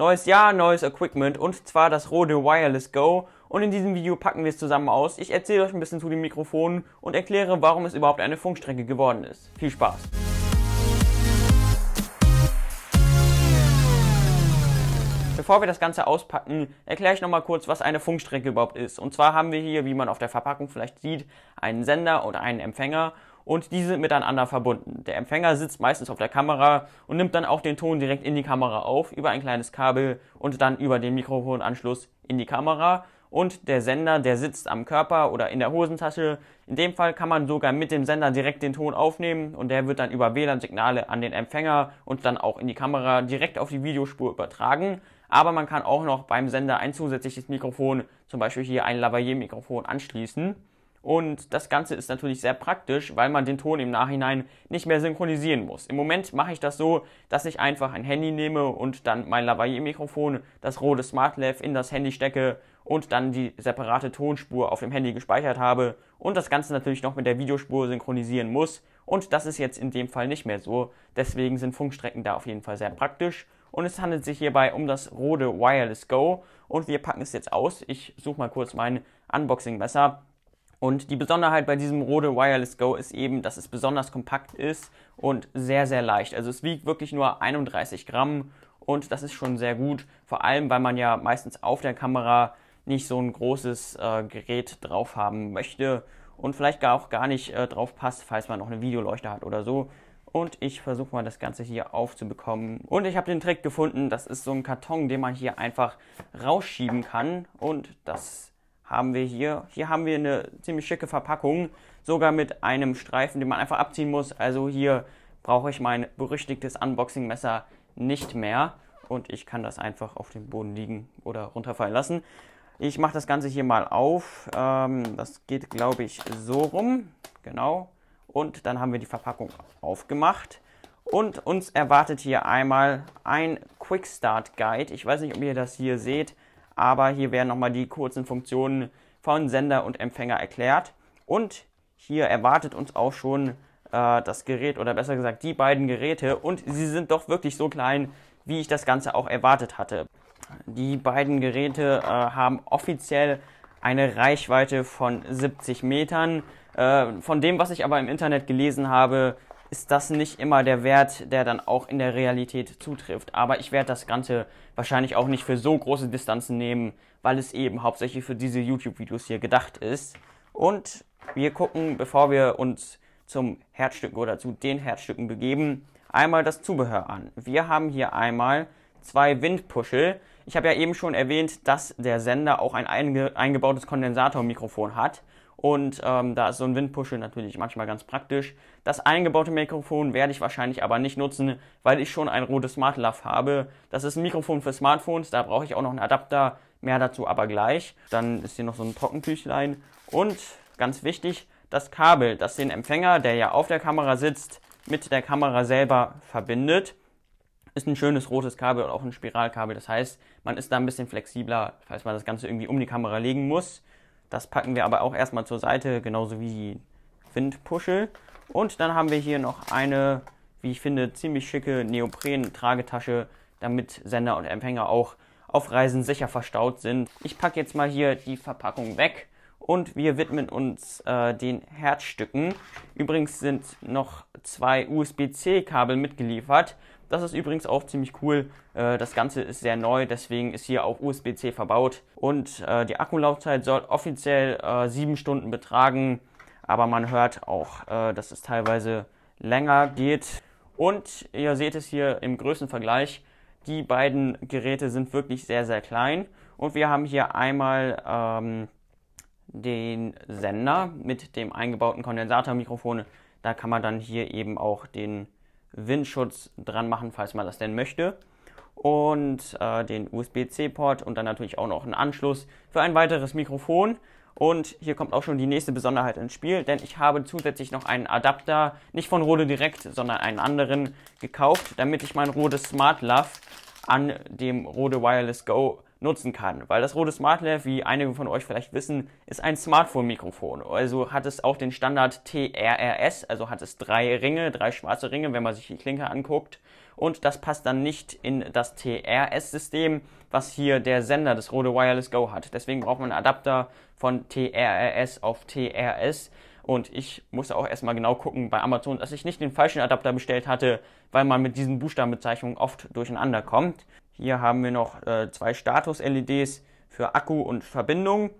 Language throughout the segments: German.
Neues Jahr, neues Equipment und zwar das Rode Wireless Go. Und in diesem Video packen wir es zusammen aus. Ich erzähle euch ein bisschen zu den Mikrofonen und erkläre, warum es überhaupt eine Funkstrecke geworden ist. Viel Spaß! Bevor wir das Ganze auspacken, erkläre ich nochmal kurz, was eine Funkstrecke überhaupt ist. Und zwar haben wir hier, wie man auf der Verpackung vielleicht sieht, einen Sender oder einen Empfänger und die sind miteinander verbunden. Der Empfänger sitzt meistens auf der Kamera und nimmt dann auch den Ton direkt in die Kamera auf über ein kleines Kabel und dann über den Mikrofonanschluss in die Kamera und der Sender, der sitzt am Körper oder in der Hosentasche. In dem Fall kann man sogar mit dem Sender direkt den Ton aufnehmen und der wird dann über WLAN-Signale an den Empfänger und dann auch in die Kamera direkt auf die Videospur übertragen. Aber man kann auch noch beim Sender ein zusätzliches Mikrofon, zum Beispiel hier ein Lavalier-Mikrofon anschließen. Und das Ganze ist natürlich sehr praktisch, weil man den Ton im Nachhinein nicht mehr synchronisieren muss. Im Moment mache ich das so, dass ich einfach ein Handy nehme und dann mein Lavalier-Mikrofon, das rote SmartLav in das Handy stecke und dann die separate Tonspur auf dem Handy gespeichert habe und das Ganze natürlich noch mit der Videospur synchronisieren muss. Und das ist jetzt in dem Fall nicht mehr so. Deswegen sind Funkstrecken da auf jeden Fall sehr praktisch. Und es handelt sich hierbei um das Rode Wireless Go. Und wir packen es jetzt aus. Ich suche mal kurz mein Unboxing-Messer und die Besonderheit bei diesem Rode Wireless Go ist eben, dass es besonders kompakt ist und sehr, sehr leicht. Also es wiegt wirklich nur 31 Gramm und das ist schon sehr gut, vor allem weil man ja meistens auf der Kamera nicht so ein großes äh, Gerät drauf haben möchte und vielleicht gar auch gar nicht äh, drauf passt, falls man noch eine Videoleuchte hat oder so. Und ich versuche mal das Ganze hier aufzubekommen. Und ich habe den Trick gefunden, das ist so ein Karton, den man hier einfach rausschieben kann und das haben wir hier. Hier haben wir eine ziemlich schicke Verpackung, sogar mit einem Streifen, den man einfach abziehen muss. Also hier brauche ich mein berüchtigtes Unboxing-Messer nicht mehr und ich kann das einfach auf dem Boden liegen oder runterfallen lassen. Ich mache das Ganze hier mal auf. Ähm, das geht, glaube ich, so rum. Genau. Und dann haben wir die Verpackung aufgemacht. Und uns erwartet hier einmal ein Quick Start Guide. Ich weiß nicht, ob ihr das hier seht aber hier werden nochmal die kurzen Funktionen von Sender und Empfänger erklärt. Und hier erwartet uns auch schon äh, das Gerät oder besser gesagt die beiden Geräte und sie sind doch wirklich so klein, wie ich das Ganze auch erwartet hatte. Die beiden Geräte äh, haben offiziell eine Reichweite von 70 Metern. Äh, von dem, was ich aber im Internet gelesen habe, ist das nicht immer der Wert, der dann auch in der Realität zutrifft. Aber ich werde das Ganze wahrscheinlich auch nicht für so große Distanzen nehmen, weil es eben hauptsächlich für diese YouTube-Videos hier gedacht ist. Und wir gucken, bevor wir uns zum Herzstück oder zu den Herzstücken begeben, einmal das Zubehör an. Wir haben hier einmal zwei Windpuschel. Ich habe ja eben schon erwähnt, dass der Sender auch ein einge eingebautes Kondensatormikrofon hat. Und ähm, da ist so ein Windpuschel natürlich manchmal ganz praktisch. Das eingebaute Mikrofon werde ich wahrscheinlich aber nicht nutzen, weil ich schon ein rotes SmartLav habe. Das ist ein Mikrofon für Smartphones, da brauche ich auch noch einen Adapter. Mehr dazu aber gleich. Dann ist hier noch so ein Trockentüchlein. Und ganz wichtig, das Kabel, das den Empfänger, der ja auf der Kamera sitzt, mit der Kamera selber verbindet. Ist ein schönes rotes Kabel und auch ein Spiralkabel. Das heißt, man ist da ein bisschen flexibler, falls man das Ganze irgendwie um die Kamera legen muss. Das packen wir aber auch erstmal zur Seite, genauso wie die Windpuschel. Und dann haben wir hier noch eine, wie ich finde, ziemlich schicke Neopren-Tragetasche, damit Sender und Empfänger auch auf Reisen sicher verstaut sind. Ich packe jetzt mal hier die Verpackung weg und wir widmen uns äh, den Herzstücken. Übrigens sind noch zwei USB-C-Kabel mitgeliefert, das ist übrigens auch ziemlich cool. Äh, das Ganze ist sehr neu, deswegen ist hier auch USB-C verbaut. Und äh, die Akkulaufzeit soll offiziell 7 äh, Stunden betragen, aber man hört auch, dass es teilweise länger geht. Und ihr seht es hier im Größenvergleich, die beiden Geräte sind wirklich sehr, sehr klein. Und wir haben hier einmal ähm, den Sender mit dem eingebauten Kondensatormikrofon. Da kann man dann hier eben auch den Windschutz dran machen, falls man das denn möchte. Und äh, den USB-C-Port und dann natürlich auch noch einen Anschluss für ein weiteres Mikrofon. Und hier kommt auch schon die nächste Besonderheit ins Spiel, denn ich habe zusätzlich noch einen Adapter, nicht von Rode direkt, sondern einen anderen gekauft, damit ich mein Rode Smart Love an dem Rode Wireless Go nutzen kann. Weil das Rode SmartLav, wie einige von euch vielleicht wissen, ist ein Smartphone-Mikrofon. Also hat es auch den Standard TRRS, also hat es drei Ringe, drei schwarze Ringe, wenn man sich die Klinke anguckt. Und das passt dann nicht in das TRS-System, was hier der Sender des Rode Wireless Go hat. Deswegen braucht man einen Adapter von TRRS auf TRS. Und ich musste auch erstmal genau gucken bei Amazon, dass ich nicht den falschen Adapter bestellt hatte, weil man mit diesen Buchstabenbezeichnungen oft durcheinander kommt. Hier haben wir noch äh, zwei Status-LEDs für Akku und Verbindung.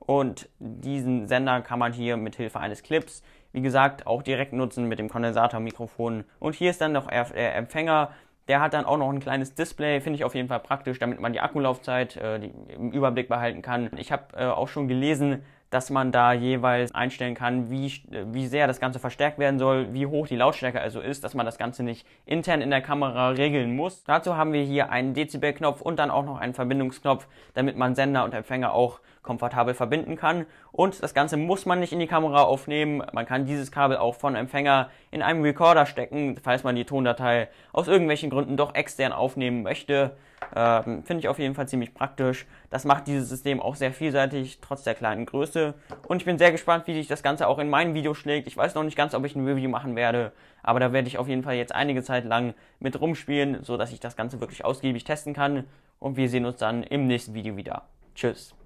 Und diesen Sender kann man hier mit Hilfe eines Clips, wie gesagt, auch direkt nutzen mit dem Kondensatormikrofon. Und hier ist dann noch der äh, Empfänger. Der hat dann auch noch ein kleines Display, finde ich auf jeden Fall praktisch, damit man die Akkulaufzeit äh, die, im Überblick behalten kann. Ich habe äh, auch schon gelesen, dass man da jeweils einstellen kann, wie, wie sehr das Ganze verstärkt werden soll, wie hoch die Lautstärke also ist, dass man das Ganze nicht intern in der Kamera regeln muss. Dazu haben wir hier einen Dezibel-Knopf und dann auch noch einen Verbindungsknopf, damit man Sender und Empfänger auch komfortabel verbinden kann. Und das Ganze muss man nicht in die Kamera aufnehmen. Man kann dieses Kabel auch von Empfänger in einem Recorder stecken, falls man die Tondatei aus irgendwelchen Gründen doch extern aufnehmen möchte. Ähm, Finde ich auf jeden Fall ziemlich praktisch. Das macht dieses System auch sehr vielseitig, trotz der kleinen Größe. Und ich bin sehr gespannt, wie sich das Ganze auch in meinem Video schlägt. Ich weiß noch nicht ganz, ob ich ein Review machen werde, aber da werde ich auf jeden Fall jetzt einige Zeit lang mit rumspielen, sodass ich das Ganze wirklich ausgiebig testen kann. Und wir sehen uns dann im nächsten Video wieder. Tschüss.